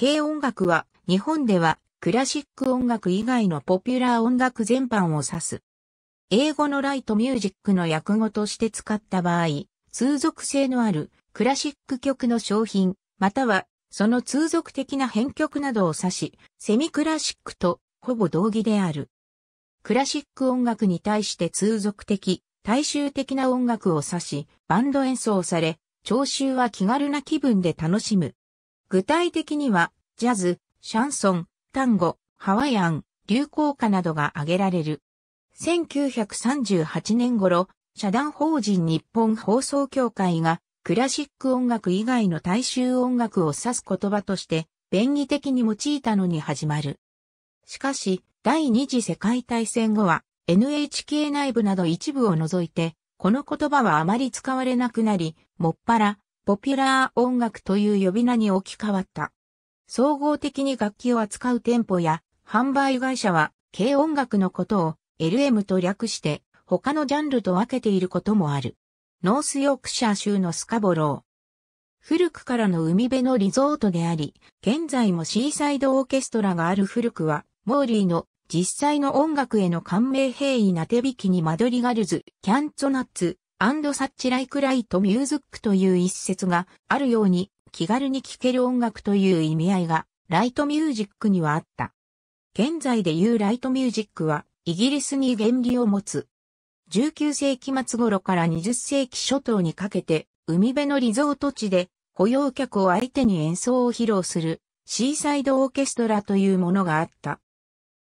軽音楽は、日本では、クラシック音楽以外のポピュラー音楽全般を指す。英語のライトミュージックの訳語として使った場合、通俗性のあるクラシック曲の商品、または、その通俗的な編曲などを指し、セミクラシックとほぼ同義である。クラシック音楽に対して通俗的、大衆的な音楽を指し、バンド演奏され、聴衆は気軽な気分で楽しむ具体的には、ジャズ、シャンソン、タンゴ、ハワイアン、流行歌などが挙げられる。1938年頃、社団法人日本放送協会がクラシック音楽以外の大衆音楽を指す言葉として便宜的に用いたのに始まる。しかし、第二次世界大戦後は NHK 内部など一部を除いて、この言葉はあまり使われなくなり、もっぱらポピュラー音楽という呼び名に置き換わった。総合的に楽器を扱う店舗や販売会社は、軽音楽のことを LM と略して他のジャンルと分けていることもある。ノースヨークシャー州のスカボロー。古くからの海辺のリゾートであり、現在もシーサイドオーケストラがある古くは、モーリーの実際の音楽への感銘平易な手引きに間取りガルズ、キャンツォナッツ、アンドサッチライクライトミューズックという一節があるように気軽に聴ける音楽という意味合いがライトミュージックにはあった。現在でいうライトミュージックはイギリスに原理を持つ。19世紀末頃から20世紀初頭にかけて海辺のリゾート地で雇用客を相手に演奏を披露するシーサイドオーケストラというものがあった。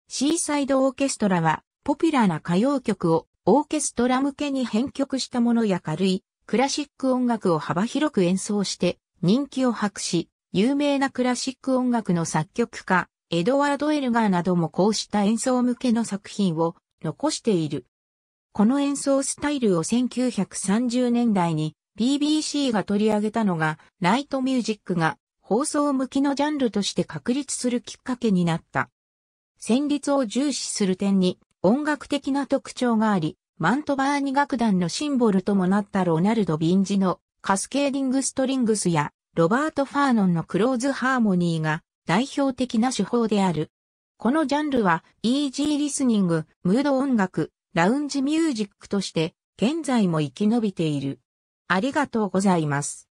シーサイドオーケストラはポピュラーな歌謡曲をオーケストラ向けに編曲したものや軽いクラシック音楽を幅広く演奏して人気を博し、有名なクラシック音楽の作曲家、エドワード・エルガーなどもこうした演奏向けの作品を残している。この演奏スタイルを1930年代に BBC が取り上げたのが、ライトミュージックが放送向きのジャンルとして確立するきっかけになった。旋律を重視する点に音楽的な特徴があり、マントバーニ楽団のシンボルともなったロナルド・ビンジのカスケーディングストリングスやロバート・ファーノンのクローズ・ハーモニーが代表的な手法である。このジャンルはイージーリスニング、ムード音楽、ラウンジミュージックとして現在も生き延びている。ありがとうございます。